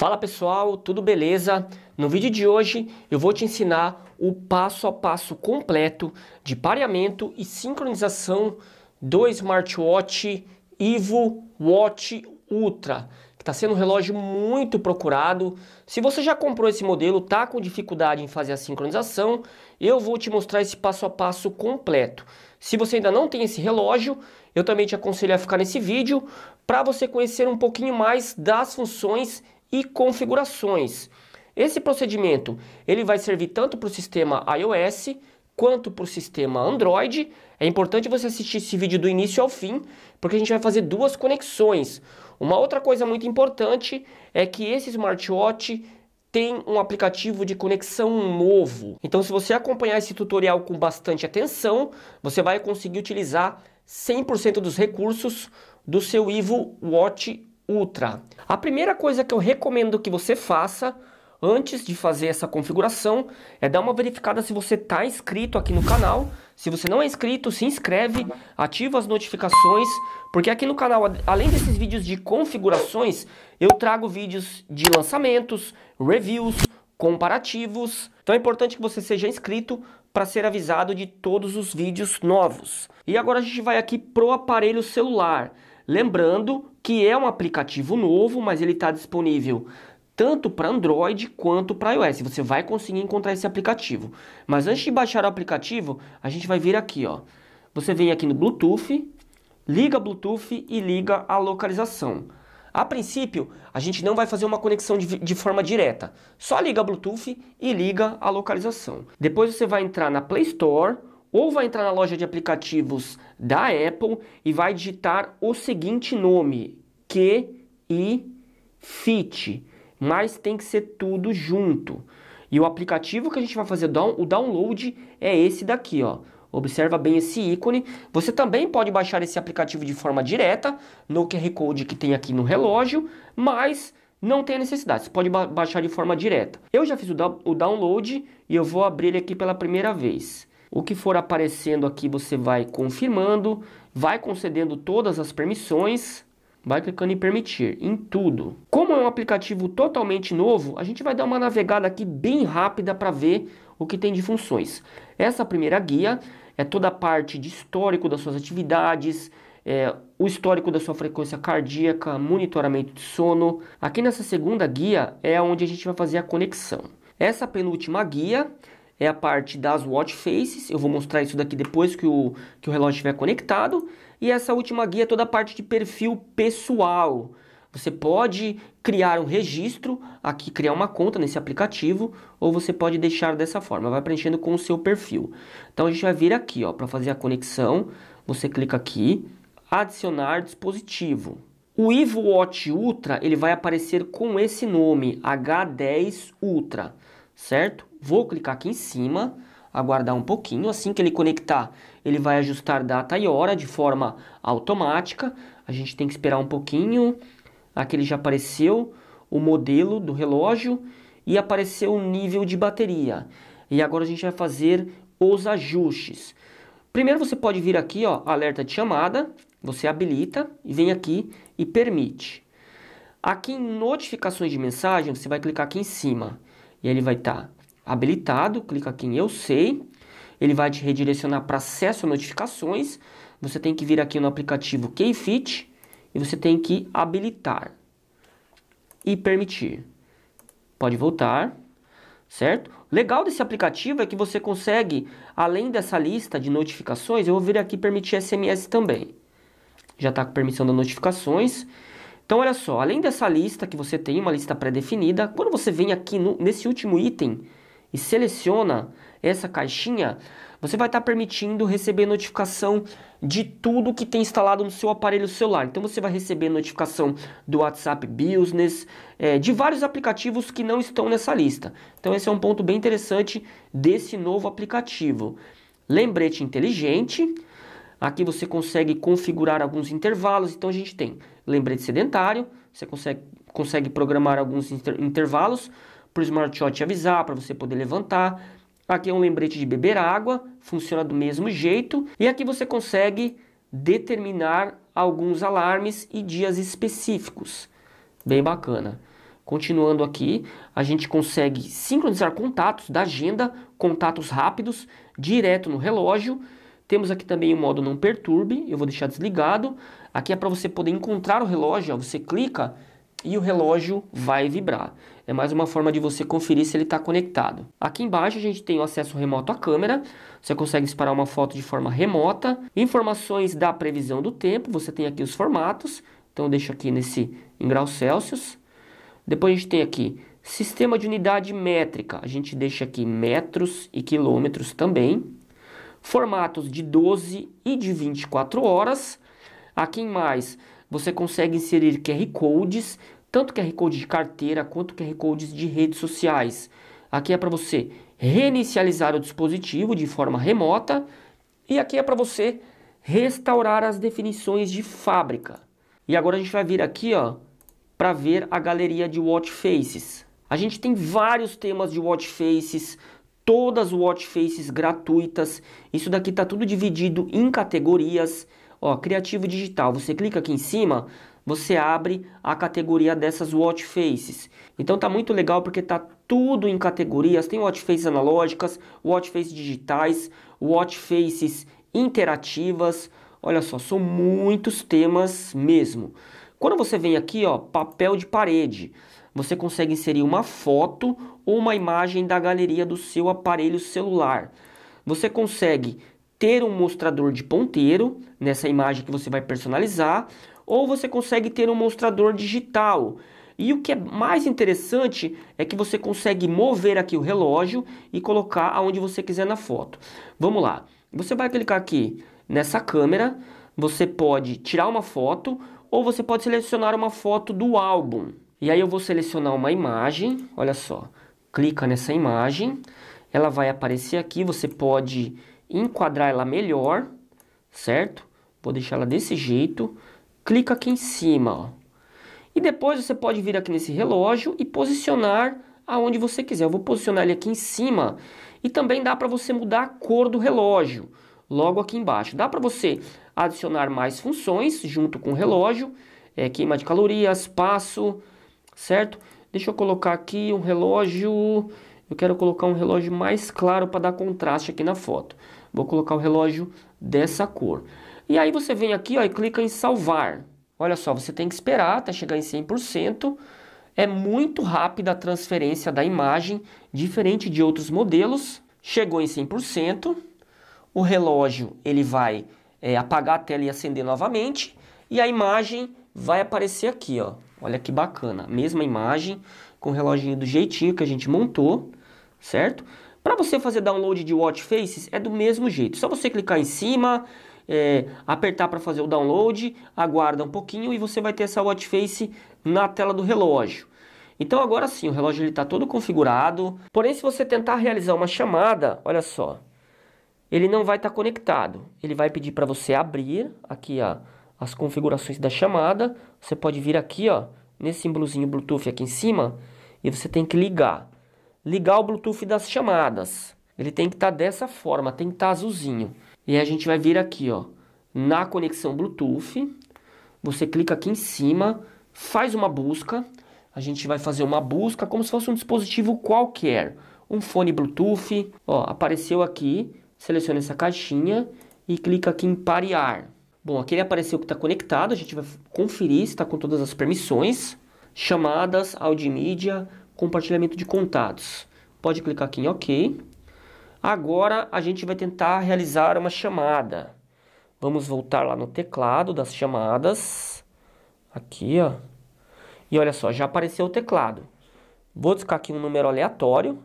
Fala pessoal, tudo beleza? No vídeo de hoje eu vou te ensinar o passo a passo completo de pareamento e sincronização do smartwatch Ivo Watch Ultra, que está sendo um relógio muito procurado. Se você já comprou esse modelo, tá com dificuldade em fazer a sincronização, eu vou te mostrar esse passo a passo completo. Se você ainda não tem esse relógio, eu também te aconselho a ficar nesse vídeo para você conhecer um pouquinho mais das funções e configurações. Esse procedimento ele vai servir tanto para o sistema iOS quanto para o sistema Android. É importante você assistir esse vídeo do início ao fim, porque a gente vai fazer duas conexões. Uma outra coisa muito importante é que esse smartwatch tem um aplicativo de conexão novo. Então, se você acompanhar esse tutorial com bastante atenção, você vai conseguir utilizar 100% dos recursos do seu Ivo Watch Ultra. A primeira coisa que eu recomendo que você faça antes de fazer essa configuração é dar uma verificada se você está inscrito aqui no canal. Se você não é inscrito, se inscreve, ativa as notificações, porque aqui no canal, além desses vídeos de configurações, eu trago vídeos de lançamentos, reviews, comparativos. Então é importante que você seja inscrito para ser avisado de todos os vídeos novos. E agora a gente vai aqui pro aparelho celular. Lembrando que é um aplicativo novo, mas ele está disponível tanto para Android quanto para iOS. Você vai conseguir encontrar esse aplicativo. Mas antes de baixar o aplicativo, a gente vai vir aqui, ó. Você vem aqui no Bluetooth, liga Bluetooth e liga a localização. A princípio, a gente não vai fazer uma conexão de, de forma direta. Só liga Bluetooth e liga a localização. Depois você vai entrar na Play Store ou vai entrar na loja de aplicativos da Apple e vai digitar o seguinte nome: QI Fit, mas tem que ser tudo junto. E o aplicativo que a gente vai fazer o download é esse daqui, ó. Observa bem esse ícone. Você também pode baixar esse aplicativo de forma direta no QR Code que tem aqui no relógio, mas não tem a necessidade. Você pode baixar de forma direta. Eu já fiz o, o download e eu vou abrir ele aqui pela primeira vez. O que for aparecendo aqui você vai confirmando, vai concedendo todas as permissões, vai clicando em permitir em tudo. Como é um aplicativo totalmente novo, a gente vai dar uma navegada aqui bem rápida para ver o que tem de funções. Essa primeira guia é toda a parte de histórico das suas atividades, é, o histórico da sua frequência cardíaca, monitoramento de sono. Aqui nessa segunda guia é onde a gente vai fazer a conexão. Essa penúltima guia é a parte das watch faces. Eu vou mostrar isso daqui depois que o, que o relógio estiver conectado. E essa última guia é toda a parte de perfil pessoal. Você pode criar um registro, aqui criar uma conta nesse aplicativo, ou você pode deixar dessa forma, vai preenchendo com o seu perfil. Então a gente vai vir aqui, ó, para fazer a conexão, você clica aqui, adicionar dispositivo. O Ivo Watch Ultra, ele vai aparecer com esse nome, H10 Ultra, certo? Vou clicar aqui em cima, aguardar um pouquinho. Assim que ele conectar, ele vai ajustar data e hora de forma automática. A gente tem que esperar um pouquinho. Aqui ele já apareceu o modelo do relógio e apareceu o nível de bateria. E agora a gente vai fazer os ajustes. Primeiro você pode vir aqui, ó, alerta de chamada, você habilita e vem aqui e permite. Aqui em notificações de mensagem, você vai clicar aqui em cima e ele vai estar tá habilitado, clica aqui em eu sei, ele vai te redirecionar para acesso a notificações, você tem que vir aqui no aplicativo Keyfit e você tem que habilitar e permitir. Pode voltar, certo? Legal desse aplicativo é que você consegue, além dessa lista de notificações, eu vou vir aqui permitir SMS também. Já está com permissão das notificações. Então, olha só, além dessa lista que você tem, uma lista pré-definida, quando você vem aqui no, nesse último item, e seleciona essa caixinha, você vai estar tá permitindo receber notificação de tudo que tem instalado no seu aparelho celular. Então você vai receber notificação do WhatsApp Business, é, de vários aplicativos que não estão nessa lista. Então esse é um ponto bem interessante desse novo aplicativo. Lembrete inteligente. Aqui você consegue configurar alguns intervalos. Então a gente tem lembrete sedentário, você consegue, consegue programar alguns inter intervalos para o smartwatch te avisar, para você poder levantar. Aqui é um lembrete de beber água, funciona do mesmo jeito. E aqui você consegue determinar alguns alarmes e dias específicos. Bem bacana. Continuando aqui, a gente consegue sincronizar contatos da agenda, contatos rápidos, direto no relógio. Temos aqui também o modo não perturbe, eu vou deixar desligado. Aqui é para você poder encontrar o relógio, ó, você clica e o relógio vai vibrar. É mais uma forma de você conferir se ele está conectado. Aqui embaixo a gente tem o acesso remoto à câmera, você consegue disparar uma foto de forma remota, informações da previsão do tempo, você tem aqui os formatos, então eu deixo aqui nesse em graus Celsius. Depois a gente tem aqui sistema de unidade métrica, a gente deixa aqui metros e quilômetros também. Formatos de 12 e de 24 horas. Aqui em mais, você consegue inserir QR Codes, tanto QR Code de carteira quanto QR Codes de redes sociais. Aqui é para você reinicializar o dispositivo de forma remota e aqui é para você restaurar as definições de fábrica. E agora a gente vai vir aqui ó, para ver a galeria de watch faces. A gente tem vários temas de watch faces, todas watch faces gratuitas. Isso daqui está tudo dividido em categorias. Ó, criativo digital, você clica aqui em cima, você abre a categoria dessas watch faces. Então tá muito legal porque tá tudo em categorias, tem watch faces analógicas, watch faces digitais, watch faces interativas. Olha só, são muitos temas mesmo. Quando você vem aqui, ó, papel de parede, você consegue inserir uma foto ou uma imagem da galeria do seu aparelho celular. Você consegue ter um mostrador de ponteiro nessa imagem que você vai personalizar, ou você consegue ter um mostrador digital. E o que é mais interessante é que você consegue mover aqui o relógio e colocar aonde você quiser na foto. Vamos lá. Você vai clicar aqui nessa câmera, você pode tirar uma foto ou você pode selecionar uma foto do álbum. E aí eu vou selecionar uma imagem, olha só. Clica nessa imagem, ela vai aparecer aqui, você pode enquadrar ela melhor, certo? Vou deixar ela desse jeito. Clica aqui em cima, ó. E depois você pode vir aqui nesse relógio e posicionar aonde você quiser. Eu vou posicionar ele aqui em cima e também dá para você mudar a cor do relógio logo aqui embaixo. Dá para você adicionar mais funções junto com o relógio, é, queima de calorias, passo, certo? Deixa eu colocar aqui um relógio eu quero colocar um relógio mais claro para dar contraste aqui na foto. Vou colocar o relógio dessa cor. E aí você vem aqui ó, e clica em salvar. Olha só, você tem que esperar até chegar em 100%. É muito rápida a transferência da imagem, diferente de outros modelos. Chegou em 100%, o relógio ele vai é, apagar a tela e acender novamente. E a imagem vai aparecer aqui, ó. Olha que bacana. Mesma imagem, com o reloginho do jeitinho que a gente montou certo? Para você fazer download de Watch Faces é do mesmo jeito, só você clicar em cima, é, apertar para fazer o download, aguarda um pouquinho e você vai ter essa Watch Face na tela do relógio. Então agora sim, o relógio está todo configurado, porém se você tentar realizar uma chamada, olha só, ele não vai estar tá conectado, ele vai pedir para você abrir aqui ó, as configurações da chamada, você pode vir aqui ó, nesse símbolozinho Bluetooth aqui em cima e você tem que ligar ligar o Bluetooth das chamadas. Ele tem que estar tá dessa forma, tem que estar tá azulzinho. E a gente vai vir aqui, ó, na conexão Bluetooth. Você clica aqui em cima, faz uma busca. A gente vai fazer uma busca como se fosse um dispositivo qualquer. Um fone Bluetooth, ó, apareceu aqui. Seleciona essa caixinha e clica aqui em parear. Bom, aqui ele apareceu que está conectado. A gente vai conferir se está com todas as permissões. Chamadas, Audimídia, compartilhamento de contatos. Pode clicar aqui em OK. Agora a gente vai tentar realizar uma chamada. Vamos voltar lá no teclado das chamadas. Aqui, ó. E olha só, já apareceu o teclado. Vou buscar aqui um número aleatório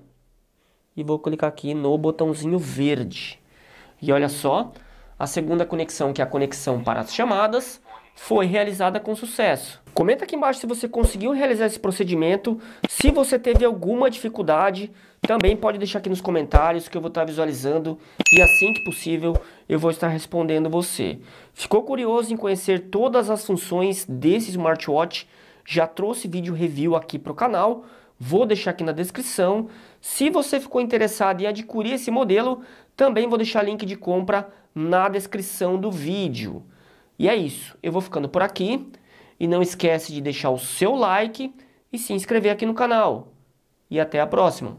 e vou clicar aqui no botãozinho verde. E olha só, a segunda conexão, que é a conexão para as chamadas, foi realizada com sucesso. Comenta aqui embaixo se você conseguiu realizar esse procedimento, se você teve alguma dificuldade, também pode deixar aqui nos comentários que eu vou estar visualizando e assim que possível eu vou estar respondendo você. Ficou curioso em conhecer todas as funções desse smartwatch? Já trouxe vídeo review aqui para o canal, vou deixar aqui na descrição. Se você ficou interessado em adquirir esse modelo, também vou deixar link de compra na descrição do vídeo. E é isso. Eu vou ficando por aqui. E não esquece de deixar o seu like e se inscrever aqui no canal. E até a próxima.